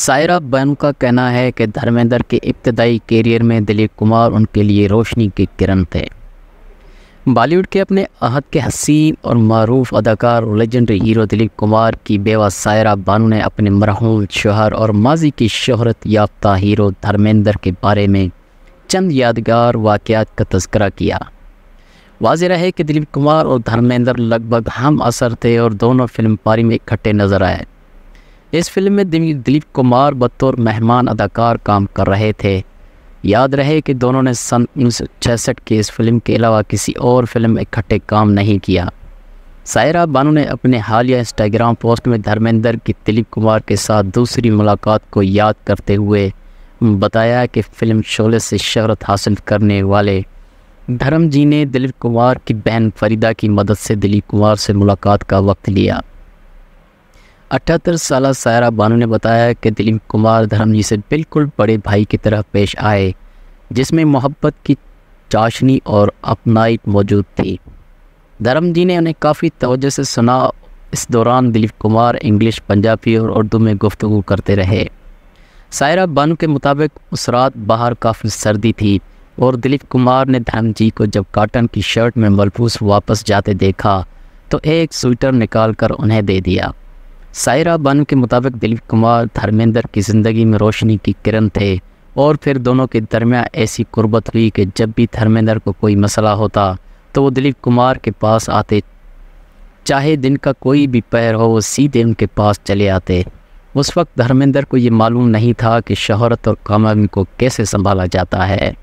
सायरा बैनू का कहना है कि धर्मेंद्र के इब्तदाई कैरियर में दिलीप कुमार उनके लिए रोशनी के किरण थे बॉलीवुड के अपने अहद के हसीन और मरूफ अदाकार और लेजेंडरी हीरो दिलीप कुमार की बेवा सायरा बानू ने अपने मरहूम शोहर और माजी की शहरत याफ्ता हीरो धर्मेंद्र के बारे में चंद यादगार वाक़ात का तस्करा किया वाज रहे कि दिलीप कुमार और धर्मेंद्र लगभग हम असर थे और दोनों फिल्म पारी में इकट्ठे नजर आए इस फिल्म में दिलीप कुमार बतौर मेहमान अदाकार काम कर रहे थे याद रहे कि दोनों ने सन उन्नीस की इस फिल्म के अलावा किसी और फिल्म में इकट्ठे काम नहीं किया सायरा बानो ने अपने हालिया इंस्टाग्राम पोस्ट में धर्मेंद्र की दिलीप कुमार के साथ दूसरी मुलाकात को याद करते हुए बताया कि फ़िल्म शोले से शहरत हासिल करने वाले धर्म जी ने दिलीप कुमार की बहन फरीदा की मदद से दिलीप कुमार से मुलाकात का वक्त लिया अठहत्तर साल सायरा बानो ने बताया कि दिलीप कुमार धर्मजी से बिल्कुल बड़े भाई की तरह पेश आए जिसमें मोहब्बत की चाशनी और अपनाइट मौजूद थी धर्म जी ने उन्हें काफ़ी तोजह से सुना इस दौरान दिलीप कुमार इंग्लिश पंजाबी और उर्दू में गुफ्तु करते रहे सायरा बानो के मुताबिक उस रात बाहर काफ़ी सर्दी थी और दिलीप कुमार ने धर्म जी को जब काटन की शर्ट में मलफूस वापस जाते देखा तो एक स्वेटर निकाल कर उन्हें दे दिया सायरा बानू के मुताबिक दिलीप कुमार धर्मेंद्र की ज़िंदगी में रोशनी की किरण थे और फिर दोनों के दरमियान ऐसी कुर्बत हुई कि जब भी धर्मेंद्र को कोई मसला होता तो वो दिलीप कुमार के पास आते चाहे दिन का कोई भी पैर हो वो सीधे उनके पास चले आते उस वक्त धर्मेंद्र को ये मालूम नहीं था कि शहरत और कामयाबी को कैसे संभाला जाता है